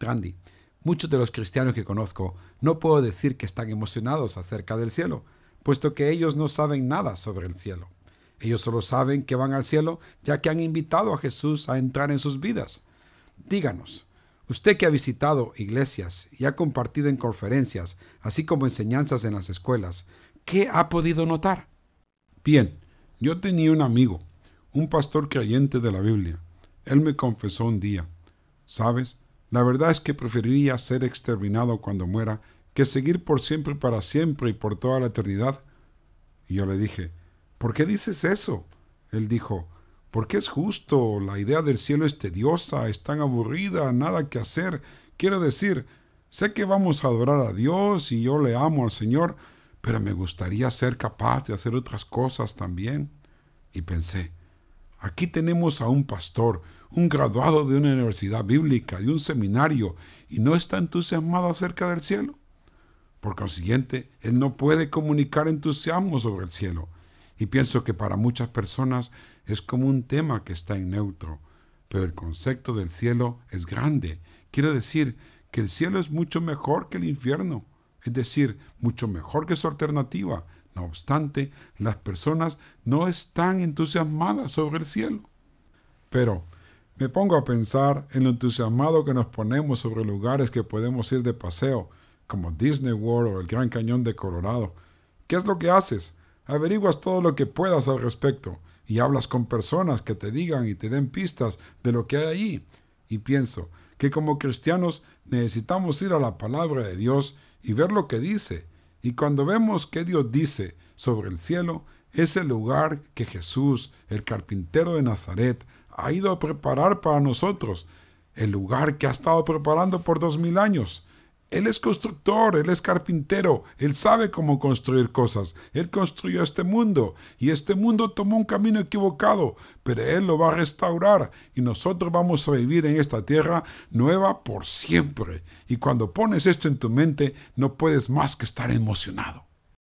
Randy, Muchos de los cristianos que conozco no puedo decir que están emocionados acerca del cielo, puesto que ellos no saben nada sobre el cielo. Ellos solo saben que van al cielo ya que han invitado a Jesús a entrar en sus vidas. Díganos, usted que ha visitado iglesias y ha compartido en conferencias, así como enseñanzas en las escuelas, ¿qué ha podido notar? Bien, yo tenía un amigo, un pastor creyente de la Biblia. Él me confesó un día, ¿sabes? La verdad es que preferiría ser exterminado cuando muera que seguir por siempre, para siempre y por toda la eternidad. Y yo le dije, ¿por qué dices eso? Él dijo, porque es justo, la idea del cielo es tediosa, es tan aburrida, nada que hacer. Quiero decir, sé que vamos a adorar a Dios y yo le amo al Señor, pero me gustaría ser capaz de hacer otras cosas también. Y pensé, Aquí tenemos a un pastor, un graduado de una universidad bíblica, de un seminario, y no está entusiasmado acerca del cielo. Por consiguiente, él no puede comunicar entusiasmo sobre el cielo. Y pienso que para muchas personas es como un tema que está en neutro. Pero el concepto del cielo es grande. Quiero decir que el cielo es mucho mejor que el infierno. Es decir, mucho mejor que su alternativa no obstante, las personas no están entusiasmadas sobre el cielo. Pero me pongo a pensar en lo entusiasmado que nos ponemos sobre lugares que podemos ir de paseo, como Disney World o el Gran Cañón de Colorado. ¿Qué es lo que haces? Averiguas todo lo que puedas al respecto y hablas con personas que te digan y te den pistas de lo que hay allí. Y pienso que como cristianos necesitamos ir a la palabra de Dios y ver lo que dice y cuando vemos que Dios dice sobre el cielo, es el lugar que Jesús, el carpintero de Nazaret, ha ido a preparar para nosotros, el lugar que ha estado preparando por dos mil años. Él es constructor, él es carpintero, él sabe cómo construir cosas. Él construyó este mundo y este mundo tomó un camino equivocado, pero él lo va a restaurar y nosotros vamos a vivir en esta tierra nueva por siempre. Y cuando pones esto en tu mente, no puedes más que estar emocionado.